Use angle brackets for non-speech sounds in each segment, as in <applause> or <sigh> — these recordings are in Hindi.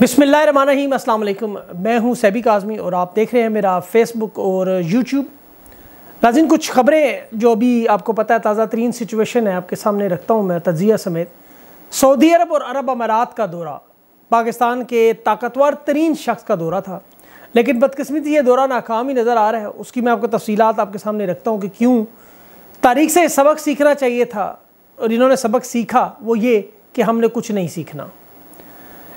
बिसमीम अल्लाम मैं हूं सैबिक आज़मी और आप देख रहे हैं मेरा फ़ेसबुक और यूट्यूब नाजिन कुछ ख़बरें जो अभी आपको पता है ताज़ा तरीन सिचुएशन है आपके सामने रखता हूँ मैं तजिया समेत सऊदी अरब और अरब अमारात का दौरा पाकिस्तान के ताकतवर तरीन शख्स का दौरा था लेकिन बदकस्मती ये दौरा नाकाम ही नज़र आ रहा है उसकी मैं आपको तफसीत आपके सामने रखता हूँ कि क्यों तारीख से सबक सीखना चाहिए था और इन्होंने सबक सीखा वो ये कि हमने कुछ नहीं सीखना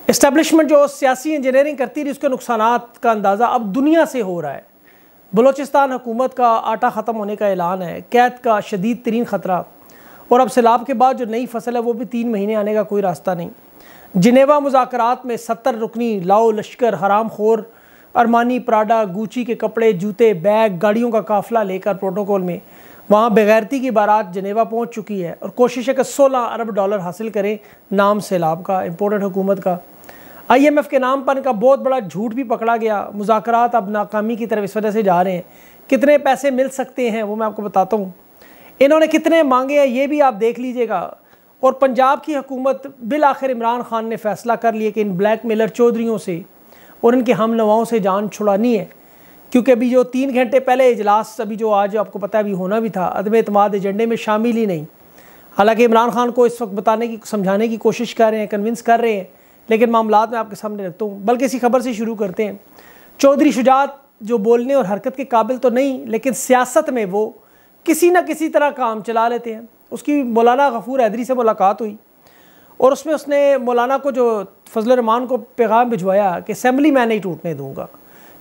इस्टबलिशमेंट जो सियासी इंजीनियरिंग करती रही उसके नुकसान का अंदाज़ा अब दुनिया से हो रहा है बलोचिस्तान हुकूमत का आटा ख़त्म होने का ऐलान है कैद का शदीद तरीन ख़तरा और अब सैलाब के बाद जो नई फसल है वो भी तीन महीने आने का कोई रास्ता नहीं जनेवा मुजाकर में सत्तर रुकनी लाओ लश्कर हराम खोर अरमानी प्राडा गूची के कपड़े जूते बैग गाड़ियों का काफिला लेकर प्रोटोकॉल में वहाँ बगैरती की बारात जनेवा पहुँच चुकी है और कोशिश है कि सोलह अरब डॉलर हासिल करें नाम सैलाब का इम्पोर्टेंट हुकूमत का आईएमएफ के नाम पर इनका बहुत बड़ा झूठ भी पकड़ा गया मुजाकरात अब नाकामी की तरफ इस वजह से जा रहे हैं कितने पैसे मिल सकते हैं वो मैं आपको बताता हूँ इन्होंने कितने मांगे हैं ये भी आप देख लीजिएगा और पंजाब की हुकूमत बिल आखिर इमरान खान ने फैसला कर लिया कि इन ब्लैक मेलर चौधरीों से और इनके हम नवाओं से जान छुड़ानी है क्योंकि अभी जो तीन घंटे पहले इजलास अभी जो आज आपको पता है अभी होना भी था अदम अतमाद एजेंडे में शामिल ही नहीं हालांकि इमरान खान को इस वक्त बताने की समझाने की कोशिश कर रहे हैं कन्विंस कर रहे हैं लेकिन मामला में आपके सामने रखता हूँ बल्कि इसी खबर से शुरू करते हैं चौधरी शुजात जो बोलने और हरकत के काबिल तो नहीं लेकिन सियासत में वो किसी न किसी तरह काम चला लेते हैं उसकी मौलाना गफूर हैदरी से मुलाकात हुई और उसमें उसने मौलाना को जो फजल रमान को पैगाम भिजवाया कि असम्बली मैं नहीं टूटने दूँगा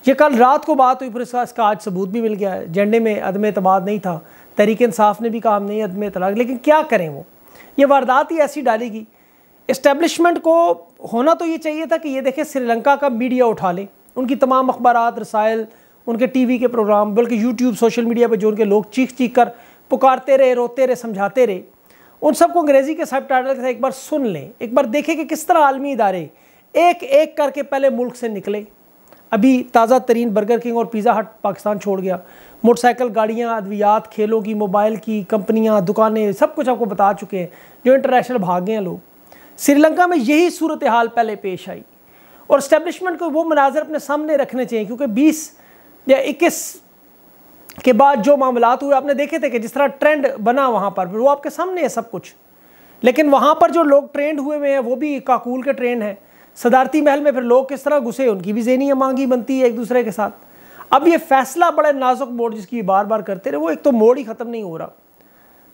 ये कल रात को बात हुई फिर इसका इसका आज सबूत भी मिल गया झंडे में अदम अतमाद नहीं था तहरीक इंसाफ ने भी काम नहीं अदम तलाक लेकिन क्या करें वो ये वारदात ही ऐसी डालेगी इस्टेबलिशमेंट को होना तो ये चाहिए था कि ये देखें श्रीलंका का मीडिया उठा ले उनकी तमाम अखबार रसायल उनके टीवी के प्रोग्राम बल्कि यूट्यूब सोशल मीडिया पर जो उनके लोग चीख चीख कर पुकारते रहे रोते रहे समझाते रहे उन सबको अंग्रेज़ी के सब टाइटल के साथ एक बार सुन लें एक बार देखें कि किस तरह आलमी इदारे एक एक करके पहले मुल्क से निकले अभी ताज़ा तरीन बर्गर किंग और पिज़्ज़ा हट पाकिस्तान छोड़ गया मोटरसाइकिल गाड़ियाँ अद्वियात खेलों की मोबाइल की कंपनियाँ दुकानें सब कुछ आपको बता चुके हैं जो इंटरनेशनल भाग गए हैं लोग श्रीलंका में यही सूरत हाल पहले पेश आई और इस्टेब्लिशमेंट को वो मनाजर अपने सामने रखने चाहिए क्योंकि बीस या इक्कीस के बाद जो मामला हुए आपने देखे थे कि जिस तरह ट्रेंड बना वहाँ पर वो आपके सामने है सब कुछ लेकिन वहाँ पर जो लोग ट्रेंड हुए हुए हैं वो भी काकूल के ट्रेंड हैं सदारती महल में फिर लोग किस तरह घुसे उनकी भी जहनी मांगी बनती है एक दूसरे के साथ अब ये फैसला बड़ा नाजुक मोड़ जिसकी बार बार करते रहे वो एक तो मोड़ ही ख़त्म नहीं हो रहा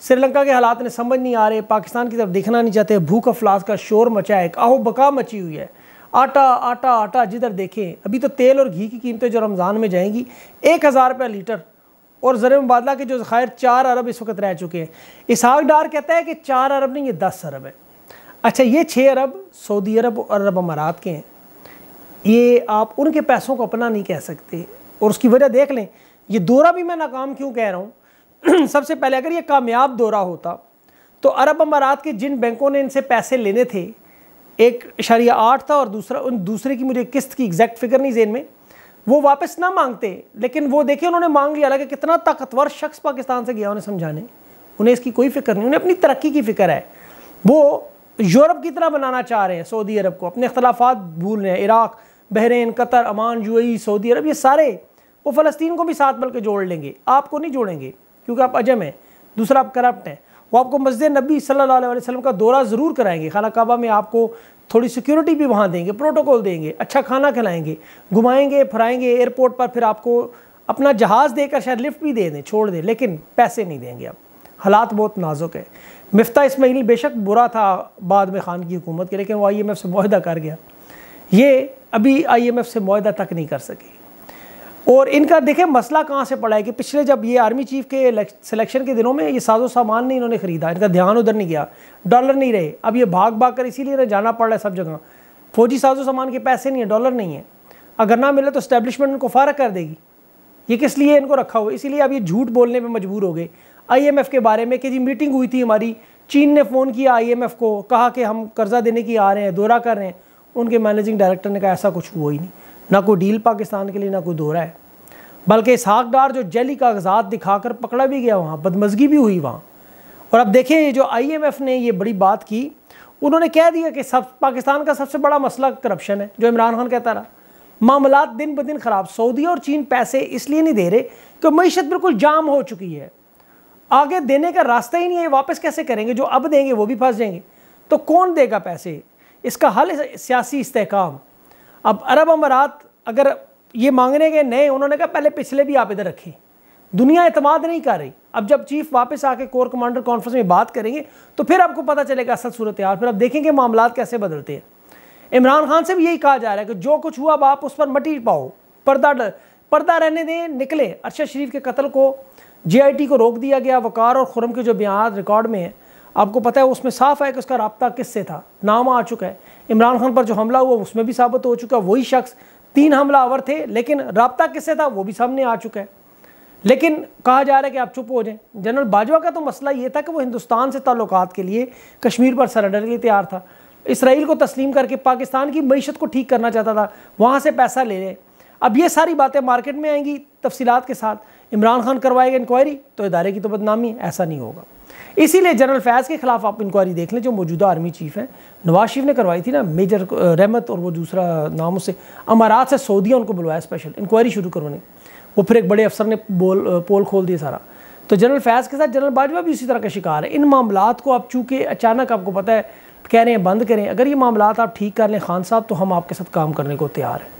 श्रीलंका के हालात ने समझ नहीं आ रहे पाकिस्तान की तरफ देखना नहीं चाहते भूख अफलास का शोर मचा है आहो बका मची हुई है आटा आटा आटा जिधर देखें अभी तो तेल और घी की कीमतें जो रमज़ान में जाएंगी एक हज़ार रुपये लीटर और ज़र मुबादला के जो ख़ैर चार अरब इस वक्त रह चुके हैं इसहाक डार कहता है कि चार अरब नहीं ये दस अरब है अच्छा ये छः अरब सऊदी अरब और अरब अमारात के हैं ये आप उनके पैसों को अपना नहीं कह सकते और उसकी वजह देख लें ये दौरा भी मैं नाकाम क्यों कह रहा हूँ <clears throat> सबसे पहले अगर ये कामयाब दौरा होता तो अरब अमारात के जिन बैंकों ने इनसे पैसे लेने थे एक इशारिया आठ था और दूसरा उन दूसरे की मुझे किस्त की एग्जैक्ट फिगर नहीं जेन में वो वापस ना मांगते लेकिन वो देखिए उन्होंने मांग लिया हालांकि कितना ताकतवर शख्स पाकिस्तान से गया उन्हें समझाने उन्हें इसकी कोई फिक्र नहीं उन्हें अपनी तरक्की की फ़िक्र है वो यूरोप की तरह बनाना चाह रहे हैं सऊदी अरब को अपने अख्तलाफात भूल रहे हैं इराक़ बहरीन कतर अमान यू सऊदी अरब ये सारे वो फ़लस्तीन को भी साथ बल्कि जोड़ लेंगे आपको नहीं जोड़ेंगे क्योंकि आप अजम हैं दूसरा आप करप्ट हैं वो आपको मस्जिद नबी सल्लल्लाहु अलैहि वसल्लम का दौरा ज़रूर कराएंगे खाना काबा में आपको थोड़ी सिक्योरिटी भी वहाँ देंगे प्रोटोकॉल देंगे अच्छा खाना खिलाएंगे घुमाएंगे फिराएंगे एयरपोर्ट पर फिर आपको अपना जहाज़ देकर शायद लिफ्ट भी दे दें छोड़ दें लेकिन पैसे नहीं देंगे आप हालात बहुत नाजुक है मफ्ता इसमाइली बेशक बुरा था बाद में खान की हुकूमत के लेकिन वो आई एम एफ़ से माहदा कर गया ये अभी आई एम एफ़ से माहदा तक नहीं कर सकी और इनका देखें मसला कहाँ से पड़ा है कि पिछले जब ये आर्मी चीफ के सिलेक्शन के दिनों में ये साजो सामान नहीं इन्होंने ख़रीदा इनका ध्यान उधर नहीं गया डॉलर नहीं रहे अब ये भाग भाग कर इसीलिए ना जाना पड़ रहा है सब जगह फौजी साजो सामान के पैसे नहीं है डॉलर नहीं है अगर ना मिले तो स्टैब्लिशमेंट उनको फ़ारक कर देगी ये किस लिए इनको रखा हुआ इसीलिए अब ये झूठ बोलने में मजबूर हो गए आई के बारे में कि जी मीटिंग हुई थी हमारी चीन ने फ़ोन किया आई को कहा कि हम कर्जा देने की आ रहे हैं दौरा कर रहे हैं उनके मैनेजिंग डायरेक्टर ने कहा ऐसा कुछ हुआ ही नहीं ना कोई डील पाकिस्तान के लिए ना कोई दौरा है बल्कि साकदार जो जैली कागजात दिखाकर पकड़ा भी गया वहाँ बदमजगी भी हुई वहाँ और अब देखें जो एफ ने ये बड़ी बात की उन्होंने कह दिया कि सब पाकिस्तान का सबसे बड़ा मसला करप्शन है जो इमरान खान कहता रहा मामला दिन ब दिन ख़राब सऊदी और चीन पैसे इसलिए नहीं दे रहे कि मीशत बिल्कुल जाम हो चुकी है आगे देने का रास्ता ही नहीं है वापस कैसे करेंगे जो अब देंगे वो भी फंस जाएंगे तो कौन देगा पैसे इसका हल सियासी इस्तेकाम अब अरब अमारात अगर ये मांगने के नए उन्होंने कहा पहले पिछले भी आप इधर रखें दुनिया अतमाद नहीं कर रही अब जब चीफ वापस आके कोर कमांडर कॉन्फ्रेंस में बात करेंगे तो फिर आपको पता चलेगा असल सूरत हाल फिर आप देखेंगे मामला कैसे बदलते हैं इमरान खान से भी यही कहा जा रहा है कि जो कुछ हुआ अब आप उस पर मटी पाओ पर्दा पर्दा रहने दें निकले अरशद शरीफ के कत्ल को जे को रोक दिया गया वकार और खुरम के जो बयान रिकॉर्ड में है आपको पता है उसमें साफ है कि उसका रबता किससे था नाम आ चुका है इमरान खान पर जो हमला हुआ उसमें भी साबित हो चुका वही शख्स तीन हमलावर थे लेकिन रबता किससे था वो भी सामने आ चुका है लेकिन कहा जा रहा है कि आप चुप हो जाएं जनरल बाजवा का तो मसला ये था कि वो हिंदुस्तान से ताल्लुक के लिए कश्मीर पर सरेंडर के लिए तैयार था इसराइल को तस्लीम करके पाकिस्तान की मीशत को ठीक करना चाहता था वहाँ से पैसा ले लें अब ये सारी बातें मार्केट में आएंगी तफसीत के साथ इमरान खान करवाएगा इंक्वायरी तो इदारे की तो बदनामी ऐसा नहीं होगा इसीलिए जनरल फैज़ के खिलाफ आप इंक्वायरी देख लें जो मौजूदा आर्मी चीफ हैं नवाज शरीफ ने करवाई थी ना मेजर रहमत uh, और वो दूसरा नाम उससे अमारात से सऊदिया उनको बुलवाया स्पेशल इंक्वायरी शुरू करवाने वो फिर एक बड़े अफसर ने बोल uh, पोल खोल दिया सारा तो जनरल फैज़ के साथ जनरल बाजवा भी उसी तरह का शिकार है इन मामला को आप चूँकि अचानक आपको पता है कह रहे हैं बंद करें अगर ये मामला आप ठीक कर लें खान साहब तो हम आपके साथ काम करने को तैयार हैं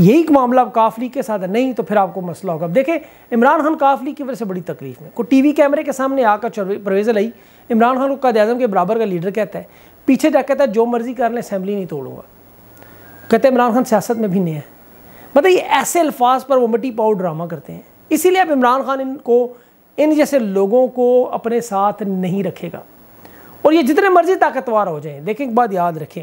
यही मामला काफली के साथ है नहीं तो फिर आपको मसला होगा अब देखें इमरान खान काफली की वजह से बड़ी तकलीफ में को टीवी कैमरे के सामने आकर परवेज लई इमरान खान को कद आजम के बराबर का लीडर कहता है पीछे जा कहता है जो मर्ज़ी कर लें असम्बली नहीं तोड़ूंगा कहते हैं इमरान खान सियासत में भी नहीं है मतलब ये ऐसे अल्फाज पर वो मिट्टी पाओ ड्रामा करते हैं इसीलिए अब इमरान खान इनको इन जैसे लोगों को अपने साथ नहीं रखेगा और ये जितने मर्जी ताकतवर हो जाए देखें एक बात याद रखें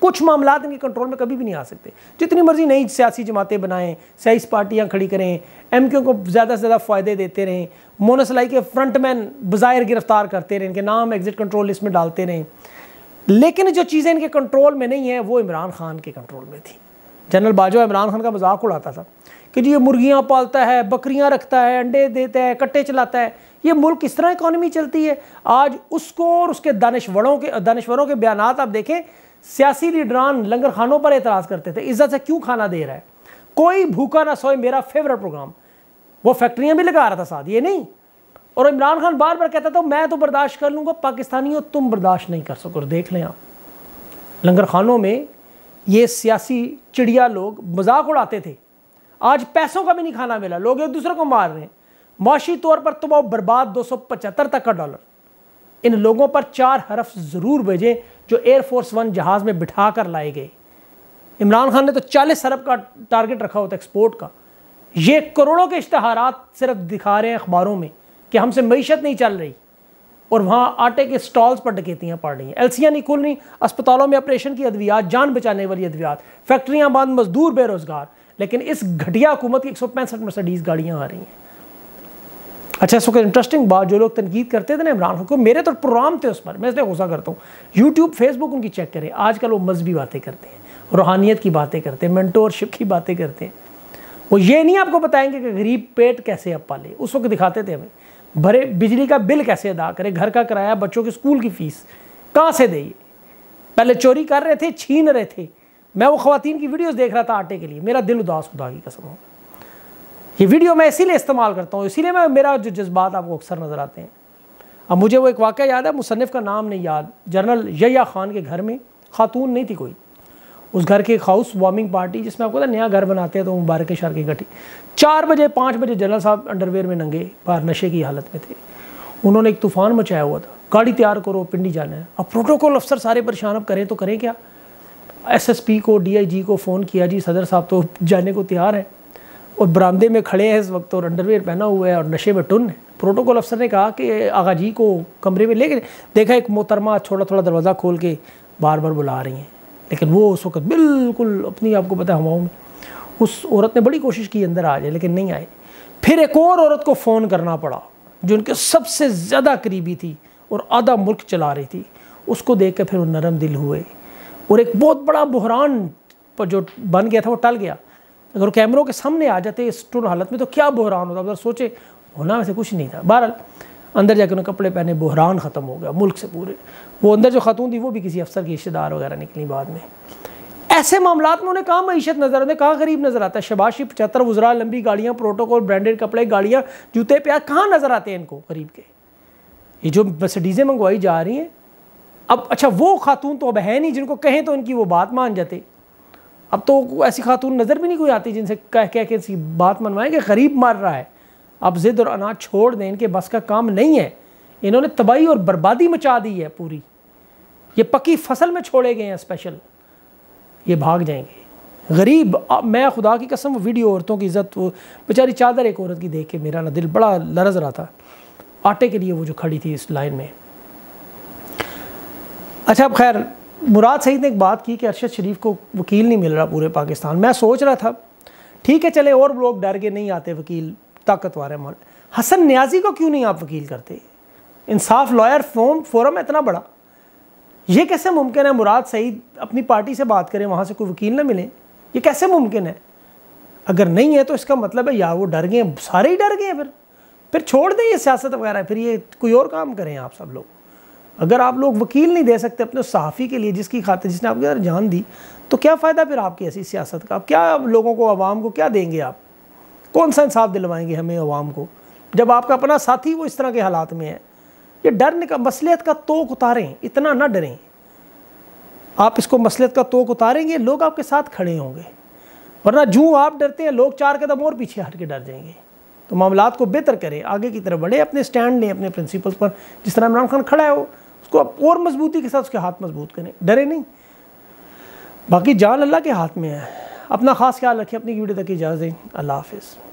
कुछ मामला इनके कंट्रोल में कभी भी नहीं आ सकते जितनी मर्जी नई सियासी जमातें बनाएं सियासी पार्टियां खड़ी करें एम क्यू को ज़्यादा से ज़्यादा फ़ायदे देते रहें मोनसलाई के फ्रंट मैन गिरफ्तार करते रहें इनके नाम एग्जिट कंट्रोल लिस्ट में डालते रहें लेकिन जो चीज़ें इनके कंट्रोल में नहीं है वो इमरान खान के कंट्रोल में थी जनरल बाजवा इमरान खान का मजाक उड़ाता था कि जी ये मुर्गियाँ पालता है बकरियाँ रखता है अंडे देता है कट्टे चलाता है ये मुल्क इस तरह इकॉनमी चलती है आज उसको और उसके दानश्वरों के दानश्वरों के बयान आप देखें सियासी लीडरान लंगर खानों पर एतराज़ करते थे इज्जत से क्यों खाना दे रहा है कोई भूखा ना सोए मेरा फेवरेट प्रोग्राम वो फैक्ट्रियाँ भी लगा रहा था साथ ये नहीं और इमरान खान बार बार कहता था मैं तो बर्दाश्त कर लूँगा पाकिस्तानियों तुम बर्दाश्त नहीं कर सको देख लें आप लंगर खानों में ये सियासी चिड़िया लोग मजाक उड़ाते थे आज पैसों का भी नहीं खाना मिला लोग एक दूसरे को मार रहे हैं माशी तौर पर तुम बर्बाद दो सौ पचहत्तर तक का डॉलर इन लोगों पर चार हरफ ज़रूर भेजें जो एयरफोर्स वन जहाज़ में बिठा कर लाए गए इमरान खान ने तो चालीस अरब का टारगेट रखा होता एक्सपोर्ट का ये करोड़ों के इश्तहारात सिर्फ दिखा रहे हैं अखबारों में कि हमसे मीशत नहीं चल रही और वहाँ आटे के स्टॉल्स पर डकेतियाँ पड़ रही हैं एलसियाँ नहीं खुल रही अस्पतालों में ऑपरेशन की अद्वियात जान बचाने वाली अद्वियात फैक्ट्रियाँ बंद मजदूर बेरोज़गार लेकिन इस घटिया हुकूमत की एक सौ पैंसठ मर्सडीज़ गाड़ियाँ आ रही हैं अच्छा इसको इंटरेस्टिंग बात जो लोग तनकीद करते थे ना इमरान खान को मेरे तो प्रोग्राम थे उस पर मैं इसलिए गुस्सा करता हूँ यूट्यूब फेसबुक उनकी चेक करें आजकल वो मजहबी बातें करते हैं रूहानियत की बातें करते हैं मेंटोरशिप की बातें करते हैं वो ये नहीं आपको बताएंगे कि गरीब पेट कैसे अब पाले उस वक्त दिखाते थे हमें भरे बिजली का बिल कैसे अदा करें घर का किराया बच्चों के स्कूल की फ़ीस कहाँ से दे ये पहले चोरी कर रहे थे छीन रहे थे मैं वो खातन की वीडियोज़ देख रहा था आटे के लिए मेरा दिल उदास उदागी का कसम ये वीडियो मैं इसीलिए इस्तेमाल करता हूँ इसीलिए मैं मेरा जो जज्बात आपको अक्सर नज़र आते हैं अब मुझे वो एक वाक़ याद है मुसनफ़ का नाम नहीं याद जनरल यया ख़ान के घर में खातून नहीं थी कोई उस घर की हाउस वार्मिंग पार्टी जिसमें आपको नया घर बनाते हैं तो मुबारक शार की गठी चार बजे पाँच बजे जनरल साहब अंडरवेयर में नंगे बाहर नशे की हालत में थे उन्होंने एक तूफ़ान मचाया हुआ था गाड़ी तैयार करो पिंडी जाना है अब प्रोटोकॉल अफसर सारे परेशान अब करें तो करें क्या एसएसपी को डीआईजी को फ़ोन किया जी सदर साहब तो जाने को तैयार है और बरामदे में खड़े हैं इस वक्त और अंडरवेयर पहना हुआ है और नशे में टुन है प्रोटोकॉल अफसर ने कहा कि आगा जी को कमरे में ले गए देखा एक मोहतरमा छोटा थोड़ा दरवाज़ा खोल के बार बार बुला रही हैं लेकिन वो उस वक्त बिल्कुल अपनी आपको पता हवाओं में उस औरत ने बड़ी कोशिश की अंदर आ जाए लेकिन नहीं आए फिर एक और औरत को फ़ोन करना पड़ा जो उनके सबसे ज़्यादा करीबी थी और आधा मुल्क चला रही थी उसको देख कर फिर वो नरम दिल हुए और एक बहुत बड़ा बहरान पर जो बन गया था वो टल गया अगर कैमरों के सामने आ जाते स्टोन हालत में तो क्या बहरान होता अगर सोचे होना वैसे कुछ नहीं था बहरहाल अंदर जाकर उन्हें कपड़े पहने बहरान ख़त्म हो गया मुल्क से पूरे वो अंदर जो खातून थी वो भी किसी अफसर की रिश्तेदार वगैरह निकली बाद में ऐसे मामला में उन्हें कहाँ मीशत नज़र आते कहाँ गरीब नज़र आता है शबाशी पचहत्तर उजरा लंबी गाड़ियाँ प्रोटोकॉल ब्रांडेड कपड़े गाड़ियाँ जूते प्यार कहाँ नज़र आते हैं इनको गरीब के ये जो मसडीज़ें मंगवाई जा रही हैं अब अच्छा वो खातून तो अब है नहीं जिनको कहें तो उनकी वो बात मान जाते अब तो ऐसी खातून नज़र भी नहीं कोई आती जिनसे कह कह के ऐसी बात मनवाएं कि गरीब मार रहा है अब ज़िद और अनाज छोड़ दें इनके बस का काम नहीं है इन्होंने तबाही और बर्बादी मचा दी है पूरी ये पकी फसल में छोड़े गए हैं स्पेशल ये भाग जाएंगे गरीब मैं खुदा की कसम वीडियो औरतों की इज़्ज़त वो बेचारी चादर एक औरत की देख के मेरा ना दिल बड़ा लरज रहा था आटे के लिए वो जो खड़ी थी इस लाइन में अच्छा अब खैर मुराद सईद ने एक बात की कि अरशद शरीफ को वकील नहीं मिल रहा पूरे पाकिस्तान मैं सोच रहा था ठीक है चले और लोग डर के नहीं आते वकील ताकतवर है मान हसन न्याजी को क्यों नहीं आप वकील करते इंसाफ लॉयर फोम फोरम इतना बड़ा ये कैसे मुमकिन है मुराद सईद अपनी पार्टी से बात करें वहाँ से कोई वकील ना मिले ये कैसे मुमकिन है अगर नहीं है तो इसका मतलब है या वो डर गए सारे ही डर गए फिर फिर छोड़ दें ये सियासत वगैरह फिर ये कोई और काम करें आप सब लोग अगर आप लोग वकील नहीं दे सकते अपने सहाफ़ी के लिए जिसकी खातिर जिसने आपके अंदर जान दी तो क्या फ़ायदा फिर आपकी ऐसी सियासत का आप क्या लोगों को आवाम को क्या देंगे आप कौन सा इंसाफ दिलवाएंगे हमें आवाम को जब आपका अपना साथी वो इस तरह के हालात में है ये डर का मसलियत का तोक उतारें इतना ना डरें आप इसको मसलियत का तोक उतारेंगे लोग आपके साथ खड़े होंगे वरना जूँ आप डरते हैं लोग चार कदम और पीछे हट के डर जाएंगे तो मामला को बेहतर करें आगे की तरफ बढ़े अपने स्टैंड लें अपने प्रिंसिपल्स पर जिस तरह इमरान खान खड़ा है वो उसको आप और मजबूती के साथ उसके हाथ मजबूत करें डरे नहीं बाकी जान अल्लाह के हाथ में है अपना खास ख्याल रखें अपनी वीडियो तक इजाज़त दें अल्लाह हाफिज़